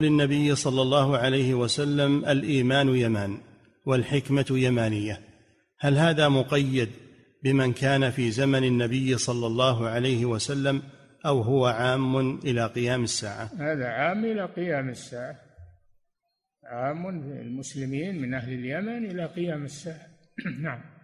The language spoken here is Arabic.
للنبي صلى الله عليه وسلم الايمان يمان والحكمه يمانيه هل هذا مقيد بمن كان في زمن النبي صلى الله عليه وسلم او هو عام الى قيام الساعه هذا عام الى قيام الساعه عام المسلمين من اهل اليمن الى قيام الساعه نعم